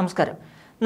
നമസ്കാരം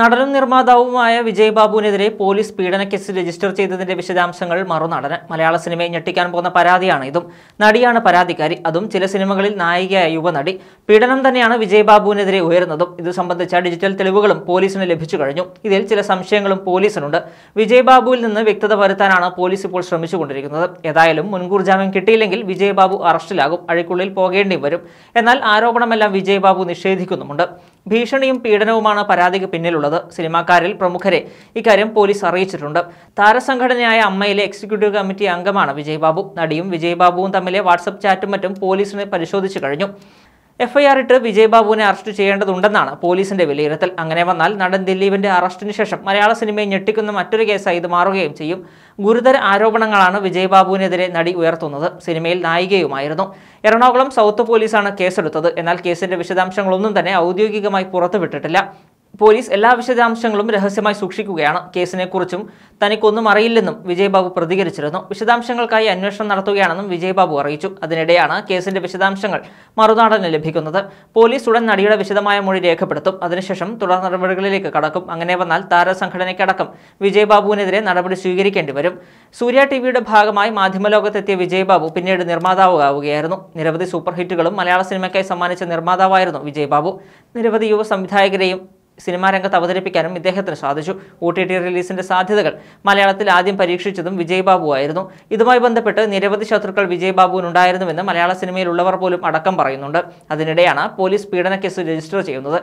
നടനും നിർമ്മാതാവുമായ വിജയ് ബാബുവിനെതിരെ പോലീസ് പീഡനക്കേസ് രജിസ്റ്റർ ചെയ്തതിന്റെ വിശദാംശങ്ങൾ മറുനടന് മലയാള സിനിമയെ ഞെട്ടിക്കാൻ പോകുന്ന പരാതിയാണ് ഇതും നടിയാണ് പരാതിക്കാരി അതും ചില സിനിമകളിൽ നായികയായ യുവനടി പീഡനം തന്നെയാണ് വിജയ് ബാബുവിനെതിരെ ഉയരുന്നതും ഇത് സംബന്ധിച്ച ഡിജിറ്റൽ തെളിവുകളും പോലീസിന് ലഭിച്ചു കഴിഞ്ഞു ഇതിൽ ചില സംശയങ്ങളും പോലീസിനുണ്ട് വിജയ് ബാബുവിൽ നിന്ന് വ്യക്തത വരുത്താനാണ് പോലീസ് ഇപ്പോൾ ശ്രമിച്ചുകൊണ്ടിരിക്കുന്നത് ഏതായാലും മുൻകൂർ ജാമ്യം കിട്ടിയില്ലെങ്കിൽ വിജയ് ബാബു അറസ്റ്റിലാകും അഴിക്കുള്ളിൽ പോകേണ്ടി വരും എന്നാൽ ആരോപണമെല്ലാം വിജയ് ബാബു നിഷേധിക്കുന്നുമുണ്ട് ഭീഷണിയും പീഡനവുമാണ് പരാതിക്ക് പിന്നിലുള്ളത് ഉള്ളത് സിനിമാക്കാരിൽ പ്രമുഖരെ ഇക്കാര്യം പോലീസ് അറിയിച്ചിട്ടുണ്ട് താരസംഘടനയായ അമ്മയിലെ എക്സിക്യൂട്ടീവ് കമ്മിറ്റി അംഗമാണ് വിജയ്ബാബു നടിയും വിജയ്ബാബുവും തമ്മിലെ വാട്സപ്പ് ചാറ്റും മറ്റും പോലീസിനെ പരിശോധിച്ചു കഴിഞ്ഞു എഫ്ഐആർ ഇട്ട് വിജയ്ബാബുവിനെ അറസ്റ്റ് ചെയ്യേണ്ടതുണ്ടെന്നാണ് പോലീസിന്റെ വിലയിരുത്തൽ അങ്ങനെ വന്നാൽ നടൻ ദിലീപിന്റെ അറസ്റ്റിന് ശേഷം മലയാള സിനിമയെ ഞെട്ടിക്കുന്ന മറ്റൊരു കേസായി ഇത് മാറുകയും ചെയ്യും ഗുരുതര ആരോപണങ്ങളാണ് വിജയ്ബാബുവിനെതിരെ നടി ഉയർത്തുന്നത് സിനിമയിൽ നായികയുമായിരുന്നു എറണാകുളം സൗത്ത് പോലീസാണ് കേസെടുത്തത് എന്നാൽ കേസിന്റെ വിശദാംശങ്ങളൊന്നും തന്നെ ഔദ്യോഗികമായി പുറത്തുവിട്ടിട്ടില്ല പോലീസ് എല്ലാ വിശദാംശങ്ങളും രഹസ്യമായി സൂക്ഷിക്കുകയാണ് കേസിനെക്കുറിച്ചും തനിക്കൊന്നും അറിയില്ലെന്നും വിജയബാബു പ്രതികരിച്ചിരുന്നു വിശദാംശങ്ങൾക്കായി അന്വേഷണം നടത്തുകയാണെന്നും വിജയബാബു അറിയിച്ചു അതിനിടെയാണ് കേസിന്റെ വിശദാംശങ്ങൾ മറുനാടന് ലഭിക്കുന്നത് പോലീസ് ഉടൻ നടിയുടെ വിശദമായ മൊഴി രേഖപ്പെടുത്തും അതിനുശേഷം തുടർ നടപടികളിലേക്ക് കടക്കും അങ്ങനെ വന്നാൽ താരസംഘടനയ്ക്കടക്കം വിജയബാബുവിനെതിരെ നടപടി സ്വീകരിക്കേണ്ടി വരും സൂര്യ ടിവിയുടെ ഭാഗമായി മാധ്യമലോകത്തെത്തിയ വിജയബാബു പിന്നീട് ആവുകയായിരുന്നു നിരവധി സൂപ്പർ ഹിറ്റുകളും മലയാള സിനിമയ്ക്കായി സമ്മാനിച്ച നിർമ്മാതാവായിരുന്നു വിജയബാബു നിരവധി യുവ സംവിധായകരെയും സിനിമാ രംഗത്ത് അവതരിപ്പിക്കാനും ഇദ്ദേഹത്തിന് സാധിച്ചു ഒ ടി ടി റിലീസിന്റെ സാധ്യതകൾ മലയാളത്തിൽ ആദ്യം പരീക്ഷിച്ചതും വിജയ്ബാബു ആയിരുന്നു ഇതുമായി ബന്ധപ്പെട്ട് നിരവധി ശത്രുക്കൾ വിജയ്ബാബുവിനുണ്ടായിരുന്നുവെന്ന് മലയാള സിനിമയിലുള്ളവർ പോലും അടക്കം പറയുന്നുണ്ട് അതിനിടെയാണ് പോലീസ് പീഡന കേസ് രജിസ്റ്റർ ചെയ്യുന്നത്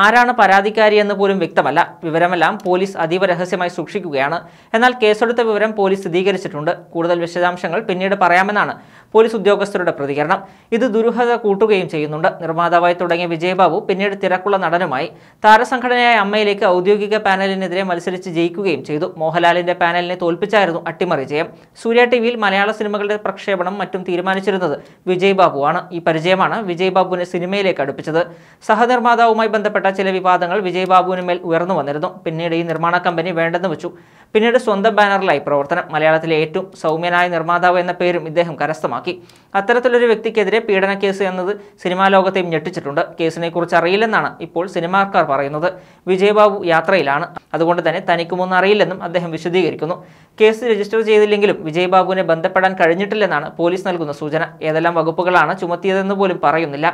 ആരാണ് പരാതിക്കാരിയെന്ന് പോലും വ്യക്തമല്ല വിവരമെല്ലാം പോലീസ് അതീവ രഹസ്യമായി സൂക്ഷിക്കുകയാണ് എന്നാൽ കേസെടുത്ത വിവരം പോലീസ് സ്ഥിരീകരിച്ചിട്ടുണ്ട് കൂടുതൽ വിശദാംശങ്ങൾ പിന്നീട് പറയാമെന്നാണ് പോലീസ് ഉദ്യോഗസ്ഥരുടെ പ്രതികരണം ഇത് ദുരൂഹത കൂട്ടുകയും ചെയ്യുന്നുണ്ട് നിർമ്മാതാവായി തുടങ്ങിയ വിജയബാബു പിന്നീട് തിരക്കുള്ള നടനുമായി താരസംഘടനയായ അമ്മയിലേക്ക് ഔദ്യോഗിക പാനലിനെതിരെ മത്സരിച്ച് ജയിക്കുകയും ചെയ്തു മോഹൻലാലിന്റെ പാനലിനെ തോൽപ്പിച്ചായിരുന്നു അട്ടിമറി ജയം സൂര്യ ടിവിയിൽ മലയാള സിനിമകളുടെ പ്രക്ഷേപണം മറ്റും തീരുമാനിച്ചിരുന്നത് വിജയ് ബാബുവാണ് ഈ പരിചയമാണ് വിജയ് ബാബുവിനെ സിനിമയിലേക്ക് അടുപ്പിച്ചത് സഹനിർമ്മാതാവുമായി ബന്ധപ്പെട്ട ചില വിവാദങ്ങൾ വിജയ് ബാബുവിന് മേൽ ഉയർന്നു വന്നിരുന്നു പിന്നീട് ഈ നിർമ്മാണ കമ്പനി വേണ്ടെന്ന് വെച്ചു പിന്നീട് സ്വന്തം ബാനറിലായി പ്രവർത്തനം മലയാളത്തിലെ ഏറ്റവും സൗമ്യനായ നിർമ്മാതാവ് എന്ന പേരും ഇദ്ദേഹം കരസ്ഥമാക്കി അത്തരത്തിലൊരു വ്യക്തിക്കെതിരെ പീഡന കേസ് എന്നത് സിനിമാ ലോകത്തെയും ഞെട്ടിച്ചിട്ടുണ്ട് കേസിനെക്കുറിച്ച് അറിയില്ലെന്നാണ് ഇപ്പോൾ സിനിമാക്കാർ പറയുന്നത് വിജയബാബു യാത്രയിലാണ് അതുകൊണ്ട് തന്നെ തനിക്കുമൊന്നും അറിയില്ലെന്നും അദ്ദേഹം വിശദീകരിക്കുന്നു കേസ് രജിസ്റ്റർ ചെയ്തില്ലെങ്കിലും വിജയബാബുവിനെ ബന്ധപ്പെടാൻ കഴിഞ്ഞിട്ടില്ലെന്നാണ് പോലീസ് നൽകുന്ന സൂചന ഏതെല്ലാം വകുപ്പുകളാണ് ചുമത്തിയതെന്ന് പോലും പറയുന്നില്ല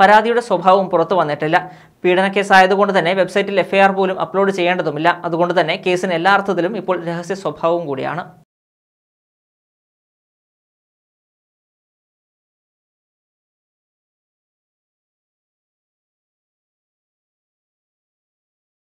പരാതിയുടെ സ്വഭാവവും പുറത്തു വന്നിട്ടില്ല പീഡനക്കേസായതുകൊണ്ട് തന്നെ വെബ്സൈറ്റിൽ എഫ്ഐആർ പോലും അപ്ലോഡ് ചെയ്യേണ്ടതുമില്ല അതുകൊണ്ട് തന്നെ കേസിന് എല്ലാ അർത്ഥത്തിലും ഇപ്പോൾ രഹസ്യ സ്വഭാവവും കൂടിയാണ്